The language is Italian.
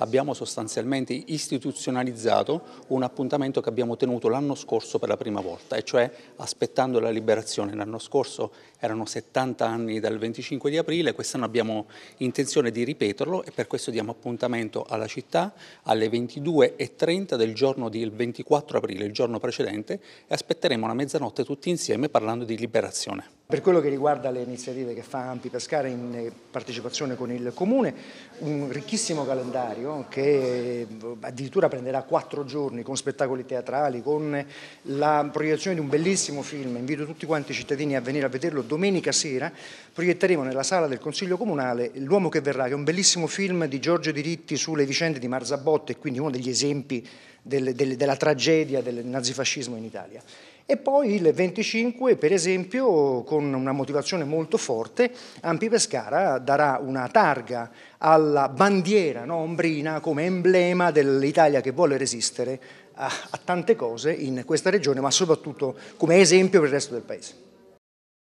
abbiamo sostanzialmente istituzionalizzato un appuntamento che abbiamo tenuto l'anno scorso per la prima volta, e cioè aspettando la liberazione. L'anno scorso erano 70 anni dal 25 di aprile, quest'anno abbiamo intenzione di ripeterlo e per questo diamo appuntamento alla città alle 22.30 del giorno del 24 aprile, il giorno precedente, e aspetteremo la mezzanotte tutti insieme parlando di liberazione. Per quello che riguarda le iniziative che fa Ampi Pescara in eh, partecipazione con il Comune, un ricchissimo calendario che eh, addirittura prenderà quattro giorni con spettacoli teatrali, con la proiezione di un bellissimo film, invito tutti quanti i cittadini a venire a vederlo domenica sera, proietteremo nella sala del Consiglio Comunale L'uomo che verrà, che è un bellissimo film di Giorgio Diritti sulle vicende di Marzabotte, quindi uno degli esempi del, del, della tragedia del nazifascismo in Italia. E poi il 25, per esempio, con una motivazione molto forte, Ampi Pescara darà una targa alla bandiera no, ombrina come emblema dell'Italia che vuole resistere a, a tante cose in questa regione, ma soprattutto come esempio per il resto del paese.